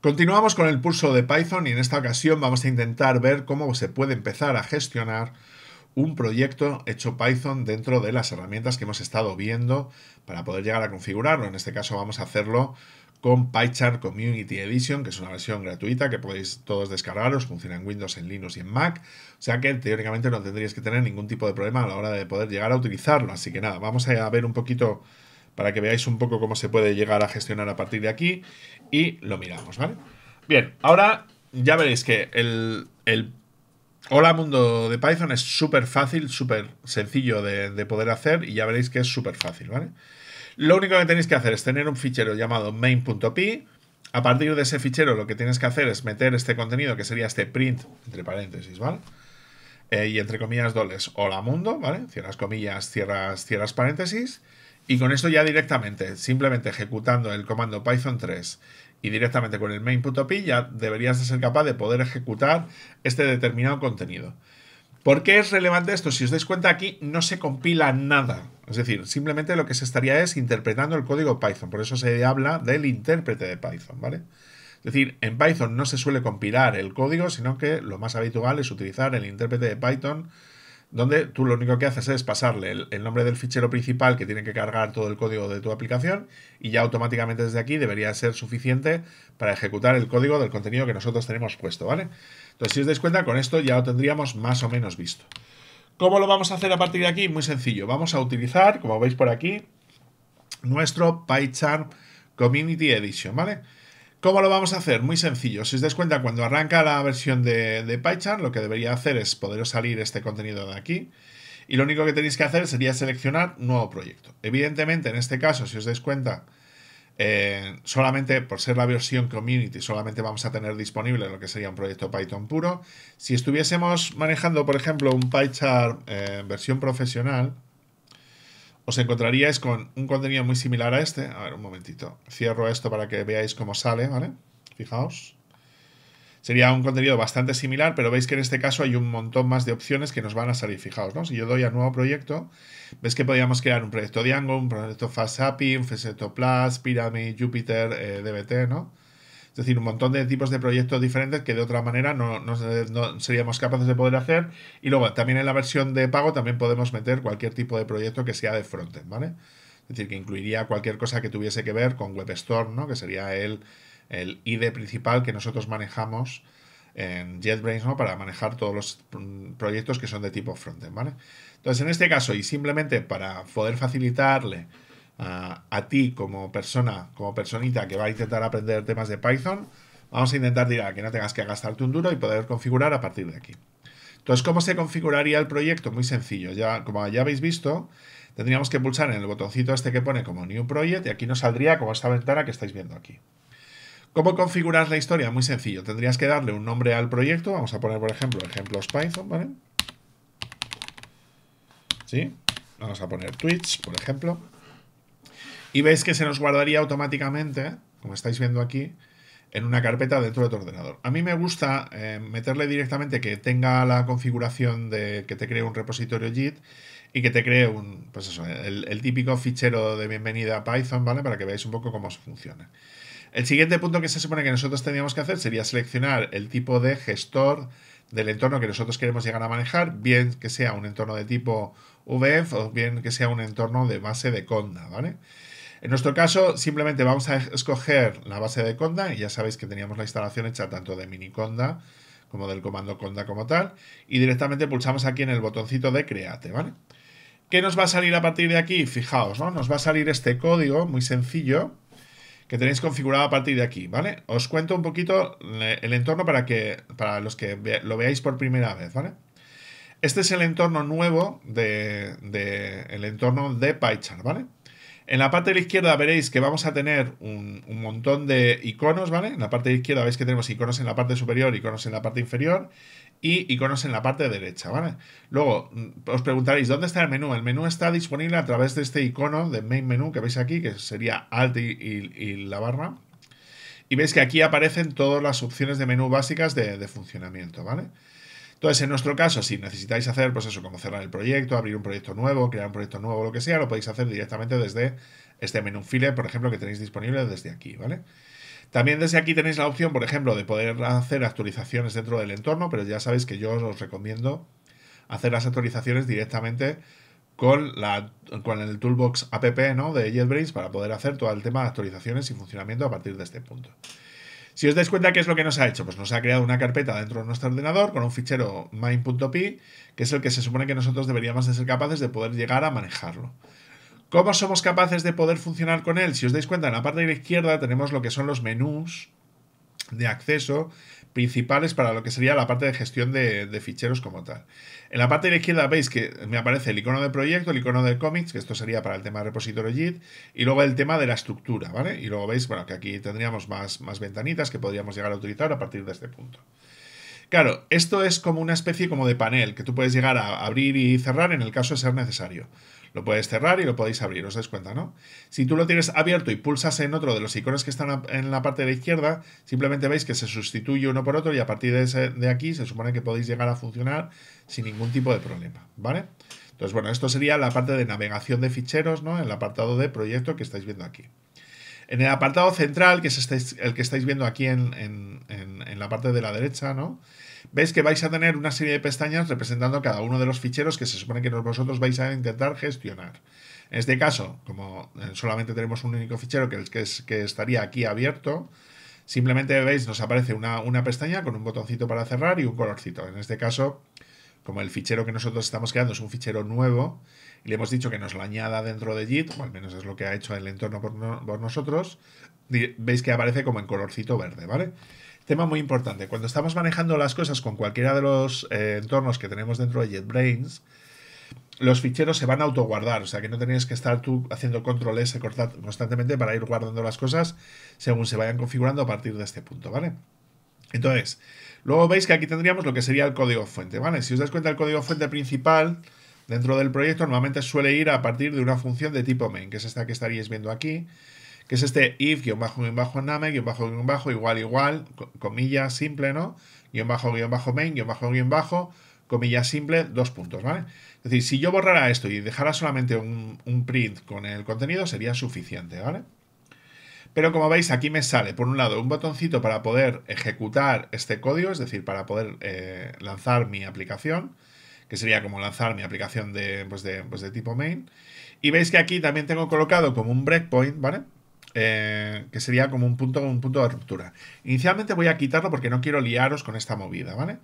Continuamos con el pulso de Python y en esta ocasión vamos a intentar ver cómo se puede empezar a gestionar un proyecto hecho Python dentro de las herramientas que hemos estado viendo para poder llegar a configurarlo. En este caso vamos a hacerlo con PyChart Community Edition, que es una versión gratuita que podéis todos descargaros, funciona en Windows, en Linux y en Mac, o sea que teóricamente no tendríais que tener ningún tipo de problema a la hora de poder llegar a utilizarlo. Así que nada, vamos a ver un poquito para que veáis un poco cómo se puede llegar a gestionar a partir de aquí y lo miramos, ¿vale? Bien, ahora ya veréis que el, Hola Mundo de Python es súper fácil, súper sencillo de, poder hacer y ya veréis que es súper fácil, ¿vale? Lo único que tenéis que hacer es tener un fichero llamado main.py. A partir de ese fichero lo que tienes que hacer es meter este contenido que sería este print, entre paréntesis, ¿vale? Eh, y entre comillas dobles, hola mundo, ¿vale? Cierras comillas, cierras, cierras paréntesis y con esto ya directamente, simplemente ejecutando el comando Python 3 y directamente con el main.py ya deberías de ser capaz de poder ejecutar este determinado contenido. ¿Por qué es relevante esto? Si os dais cuenta aquí no se compila nada. Es decir, simplemente lo que se estaría es interpretando el código Python. Por eso se habla del intérprete de Python, ¿vale? Es decir, en Python no se suele compilar el código, sino que lo más habitual es utilizar el intérprete de Python donde tú lo único que haces es pasarle el, nombre del fichero principal que tiene que cargar todo el código de tu aplicación y ya automáticamente desde aquí debería ser suficiente para ejecutar el código del contenido que nosotros tenemos puesto, ¿vale? Entonces, si os dais cuenta, con esto ya lo tendríamos más o menos visto. ¿Cómo lo vamos a hacer a partir de aquí? Muy sencillo. Vamos a utilizar, como veis por aquí, nuestro PyCharm Community Edition, ¿vale? vale ¿Cómo lo vamos a hacer? Muy sencillo. Si os dais cuenta, cuando arranca la versión de, de PyCharm, lo que debería hacer es poder salir este contenido de aquí. Y lo único que tenéis que hacer sería seleccionar nuevo proyecto. Evidentemente, en este caso, si os dais cuenta, eh, solamente por ser la versión community, solamente vamos a tener disponible lo que sería un proyecto Python puro. Si estuviésemos manejando, por ejemplo, un PyCharm en eh, versión profesional, os encontraríais con un contenido muy similar a este. A ver, un momentito. Cierro esto para que veáis cómo sale, ¿vale? Fijaos. Sería un contenido bastante similar, pero veis que en este caso hay un montón más de opciones que nos van a salir. Fijaos, ¿no? Si yo doy a nuevo proyecto, veis que podríamos crear un proyecto Django, un proyecto FastAPI, un Faceto Plus, Pyramid, Jupyter, eh, DBT, ¿no? Es decir, un montón de tipos de proyectos diferentes que de otra manera no, seríamos capaces de poder hacer. Y luego también en la versión de pago también podemos meter cualquier tipo de proyecto que sea de frontend, ¿vale? Es decir, que incluiría cualquier cosa que tuviese que ver con WebStorm, ¿no? Que sería el, el ID principal que nosotros manejamos en JetBrains, ¿no? Para manejar todos los proyectos que son de tipo frontend, ¿vale? Entonces, en este caso, y simplemente para poder facilitarle a, ti como persona, como personita que va a intentar aprender temas de Python, vamos a intentar tirar ah, que no tengas que gastarte un duro y poder configurar a partir de aquí. Entonces, ¿cómo se configuraría el proyecto? Muy sencillo. Ya, como ya habéis visto, tendríamos que pulsar en el botoncito este que pone como New Project y aquí nos saldría como esta ventana que estáis viendo aquí. ¿Cómo configurar la historia? Muy sencillo. Tendrías que darle un nombre al proyecto. Vamos a poner, por ejemplo, ejemplos Python, ¿vale? ¿Sí? Vamos a poner Twitch, por ejemplo y veis que se nos guardaría automáticamente, como estáis viendo aquí, en una carpeta dentro de tu ordenador. A mí me gusta eh, meterle directamente que tenga la configuración de que te cree un repositorio JIT y que te cree un, pues el, típico fichero de bienvenida a Python, ¿vale? Para que veáis un poco cómo funciona. El siguiente punto que se supone que nosotros teníamos que hacer sería seleccionar el tipo de gestor del entorno que nosotros queremos llegar a manejar, bien que sea un entorno de tipo VF o bien que sea un entorno de base de conda, ¿vale? En nuestro caso, simplemente vamos a escoger la base de conda, y ya sabéis que teníamos la instalación hecha tanto de miniconda como del comando conda como tal, y directamente pulsamos aquí en el botoncito de create, ¿vale? ¿Qué nos va a salir a partir de aquí? Fijaos, ¿no? Nos va a salir este código muy sencillo que tenéis configurado a partir de aquí, ¿vale? Os cuento un poquito el entorno para, que, para los que lo veáis por primera vez, ¿vale? Este es el entorno nuevo de, el entorno de PyChart, ¿vale? En la parte de la izquierda veréis que vamos a tener un, montón de iconos, ¿vale? En la parte de izquierda veis que tenemos iconos en la parte superior, iconos en la parte inferior y iconos en la parte derecha, ¿vale? Luego mm, os preguntaréis, ¿dónde está el menú? El menú está disponible a través de este icono de main menú que veis aquí, que sería alt y, la barra. Y veis que aquí aparecen todas las opciones de menú básicas de, funcionamiento, ¿vale? vale entonces, en nuestro caso, si necesitáis hacer, pues eso, como cerrar el proyecto, abrir un proyecto nuevo, crear un proyecto nuevo, lo que sea, lo podéis hacer directamente desde este menú file, por ejemplo, que tenéis disponible desde aquí, ¿vale? También desde aquí tenéis la opción, por ejemplo, de poder hacer actualizaciones dentro del entorno, pero ya sabéis que yo os recomiendo hacer las actualizaciones directamente con, la, con el toolbox app ¿no? de JetBrains para poder hacer todo el tema de actualizaciones y funcionamiento a partir de este punto. Si os dais cuenta, ¿qué es lo que nos ha hecho? Pues nos ha creado una carpeta dentro de nuestro ordenador con un fichero main.py, que es el que se supone que nosotros deberíamos de ser capaces de poder llegar a manejarlo. ¿Cómo somos capaces de poder funcionar con él? Si os dais cuenta, en la parte de la izquierda tenemos lo que son los menús de acceso principales para lo que sería la parte de gestión de, ficheros como tal. En la parte de la izquierda veis que me aparece el icono de proyecto, el icono de cómics, que esto sería para el tema de repositorio JIT, y luego el tema de la estructura, ¿vale? Y luego veis, bueno, que aquí tendríamos más ventanitas que podríamos llegar a utilizar a partir de este punto. Claro, esto es como una especie como de panel que tú puedes llegar a abrir y cerrar en el caso de ser necesario. Lo puedes cerrar y lo podéis abrir, os dais cuenta, ¿no? Si tú lo tienes abierto y pulsas en otro de los iconos que están en la parte de la izquierda, simplemente veis que se sustituye uno por otro y a partir de, aquí se supone que podéis llegar a funcionar sin ningún tipo de problema, ¿vale? Entonces, bueno, esto sería la parte de navegación de ficheros, ¿no? el apartado de proyecto que estáis viendo aquí. En el apartado central, que es este, el que estáis viendo aquí en la parte de la derecha, ¿no? Veis que vais a tener una serie de pestañas representando cada uno de los ficheros que se supone que vosotros vais a intentar gestionar. En este caso, como eh, solamente tenemos un único fichero que, es, que estaría aquí abierto, simplemente veis, nos aparece una, pestaña con un botoncito para cerrar y un colorcito. En este caso, como el fichero que nosotros estamos creando es un fichero nuevo y le hemos dicho que nos lo añada dentro de JIT, o al menos es lo que ha hecho el entorno por, por nosotros, veis que aparece como en colorcito verde, ¿vale? Tema muy importante. Cuando estamos manejando las cosas con cualquiera de los eh, entornos que tenemos dentro de JetBrains, los ficheros se van a autoguardar, o sea que no tenéis que estar tú haciendo control S constantemente para ir guardando las cosas según se vayan configurando a partir de este punto, ¿vale? Entonces, luego veis que aquí tendríamos lo que sería el código fuente, ¿vale? Si os das cuenta, el código fuente principal dentro del proyecto normalmente suele ir a partir de una función de tipo main, que es esta que estaríais viendo aquí, que es este if, guión bajo, bajo, name, guión bajo, guión bajo, igual, igual, comilla simple, ¿no? Guión bajo, guión bajo, main, guión bajo, guión bajo, comillas, simple, dos puntos, ¿vale? Es decir, si yo borrara esto y dejara solamente un, print con el contenido, sería suficiente, ¿vale? Pero como veis, aquí me sale, por un lado, un botoncito para poder ejecutar este código, es decir, para poder eh, lanzar mi aplicación, que sería como lanzar mi aplicación de, pues pues de tipo main. Y veis que aquí también tengo colocado como un breakpoint, ¿vale? Eh, que sería como un punto, un punto de ruptura. Inicialmente voy a quitarlo porque no quiero liaros con esta movida, ¿vale?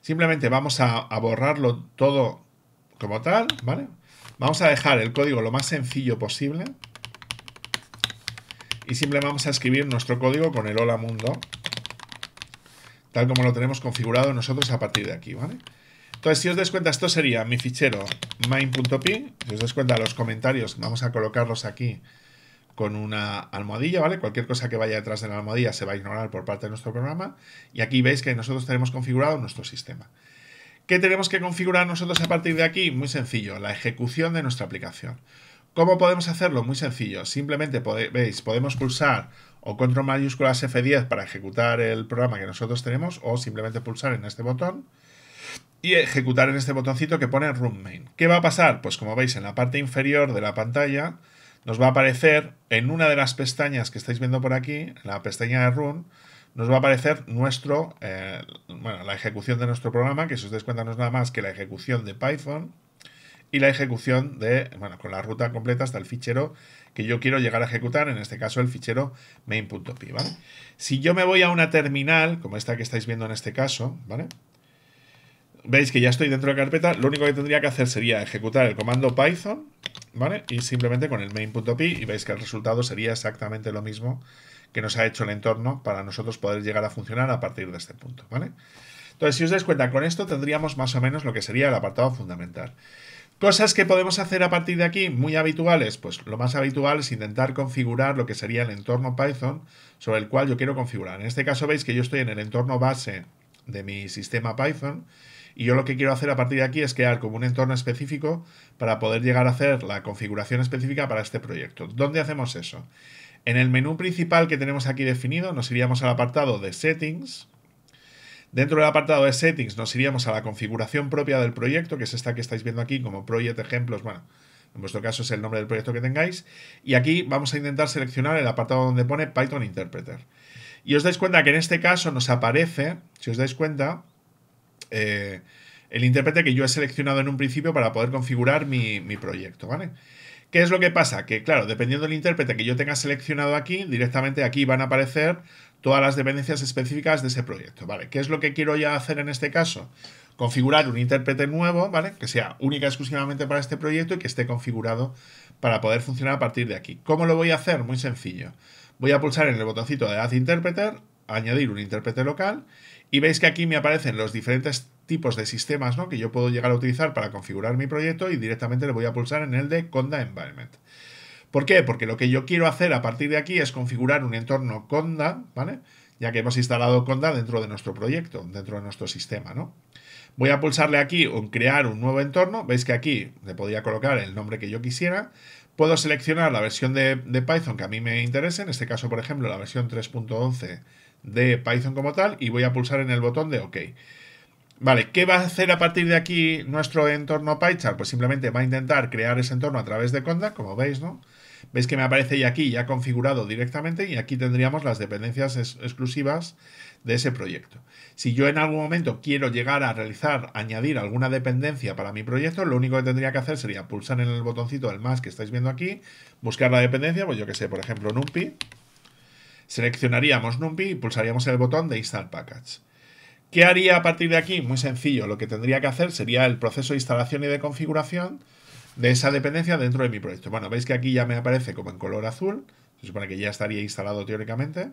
Simplemente vamos a, borrarlo todo como tal, ¿vale? Vamos a dejar el código lo más sencillo posible. Y simplemente vamos a escribir nuestro código con el hola mundo. Tal como lo tenemos configurado nosotros a partir de aquí, ¿vale? Entonces, si os dais cuenta, esto sería mi fichero main.py. Si os dais cuenta, los comentarios vamos a colocarlos aquí con una almohadilla, ¿vale? Cualquier cosa que vaya detrás de la almohadilla se va a ignorar por parte de nuestro programa. Y aquí veis que nosotros tenemos configurado nuestro sistema. ¿Qué tenemos que configurar nosotros a partir de aquí? Muy sencillo, la ejecución de nuestra aplicación. ¿Cómo podemos hacerlo? Muy sencillo. Simplemente veis, podemos pulsar o control mayúsculas F10 para ejecutar el programa que nosotros tenemos o simplemente pulsar en este botón y ejecutar en este botoncito que pone Room Main. ¿Qué va a pasar? Pues como veis en la parte inferior de la pantalla nos va a aparecer en una de las pestañas que estáis viendo por aquí, la pestaña de Run, nos va a aparecer nuestro, eh, bueno, la ejecución de nuestro programa, que si os dais cuenta no es nada más que la ejecución de Python y la ejecución de, bueno, con la ruta completa hasta el fichero que yo quiero llegar a ejecutar, en este caso el fichero main.py, ¿vale? Si yo me voy a una terminal, como esta que estáis viendo en este caso, ¿vale? Veis que ya estoy dentro de carpeta. Lo único que tendría que hacer sería ejecutar el comando Python, ¿vale? Y simplemente con el main.py y veis que el resultado sería exactamente lo mismo que nos ha hecho el entorno para nosotros poder llegar a funcionar a partir de este punto, ¿vale? Entonces, si os dais cuenta, con esto tendríamos más o menos lo que sería el apartado fundamental. Cosas que podemos hacer a partir de aquí, muy habituales, pues lo más habitual es intentar configurar lo que sería el entorno Python sobre el cual yo quiero configurar. En este caso veis que yo estoy en el entorno base de mi sistema Python y yo lo que quiero hacer a partir de aquí es crear como un entorno específico para poder llegar a hacer la configuración específica para este proyecto. ¿Dónde hacemos eso? En el menú principal que tenemos aquí definido nos iríamos al apartado de Settings. Dentro del apartado de Settings nos iríamos a la configuración propia del proyecto, que es esta que estáis viendo aquí como Project Ejemplos, bueno, en vuestro caso es el nombre del proyecto que tengáis. Y aquí vamos a intentar seleccionar el apartado donde pone Python Interpreter. Y os dais cuenta que en este caso nos aparece, si os dais cuenta, eh, el intérprete que yo he seleccionado en un principio para poder configurar mi, proyecto, ¿vale? ¿Qué es lo que pasa? Que claro, dependiendo del intérprete que yo tenga seleccionado aquí, directamente aquí van a aparecer todas las dependencias específicas de ese proyecto, ¿vale? ¿Qué es lo que quiero ya hacer en este caso? Configurar un intérprete nuevo, ¿vale? Que sea única exclusivamente para este proyecto y que esté configurado para poder funcionar a partir de aquí. ¿Cómo lo voy a hacer? Muy sencillo. Voy a pulsar en el botoncito de Add Interpreter añadir un intérprete local y veis que aquí me aparecen los diferentes tipos de sistemas que yo puedo llegar a utilizar para configurar mi proyecto y directamente le voy a pulsar en el de Conda Environment. ¿Por qué? Porque lo que yo quiero hacer a partir de aquí es configurar un entorno Conda, ¿vale? Ya que hemos instalado Conda dentro de nuestro proyecto, dentro de nuestro sistema, ¿no? Voy a pulsarle aquí en crear un nuevo entorno. Veis que aquí le podría colocar el nombre que yo quisiera. Puedo seleccionar la versión de, de Python que a mí me interese, en este caso, por ejemplo, la versión 3.11 de Python como tal y voy a pulsar en el botón de OK. Vale, ¿qué va a hacer a partir de aquí nuestro entorno PyChart? Pues simplemente va a intentar crear ese entorno a través de Conda, como veis, ¿no? Veis que me aparece ya aquí, ya configurado directamente, y aquí tendríamos las dependencias exclusivas de ese proyecto. Si yo en algún momento quiero llegar a realizar, añadir alguna dependencia para mi proyecto, lo único que tendría que hacer sería pulsar en el botoncito del más que estáis viendo aquí, buscar la dependencia, pues yo que sé, por ejemplo, NumPy, Seleccionaríamos NumPy y pulsaríamos el botón de Install Package. ¿Qué haría a partir de aquí? Muy sencillo, lo que tendría que hacer sería el proceso de instalación y de configuración de esa dependencia dentro de mi proyecto. Bueno, veis que aquí ya me aparece como en color azul, se supone que ya estaría instalado teóricamente,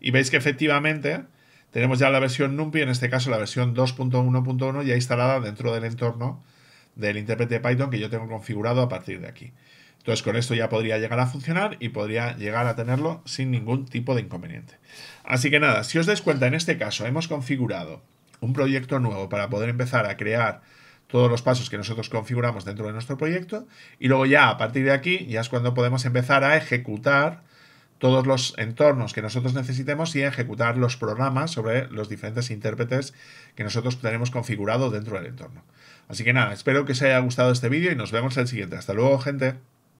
y veis que efectivamente tenemos ya la versión NumPy, en este caso la versión 2.1.1 ya instalada dentro del entorno del intérprete Python que yo tengo configurado a partir de aquí. Entonces con esto ya podría llegar a funcionar y podría llegar a tenerlo sin ningún tipo de inconveniente. Así que nada, si os dais cuenta, en este caso hemos configurado un proyecto nuevo para poder empezar a crear todos los pasos que nosotros configuramos dentro de nuestro proyecto y luego ya a partir de aquí ya es cuando podemos empezar a ejecutar todos los entornos que nosotros necesitemos y ejecutar los programas sobre los diferentes intérpretes que nosotros tenemos configurado dentro del entorno. Así que nada, espero que os haya gustado este vídeo y nos vemos en el siguiente. Hasta luego, gente.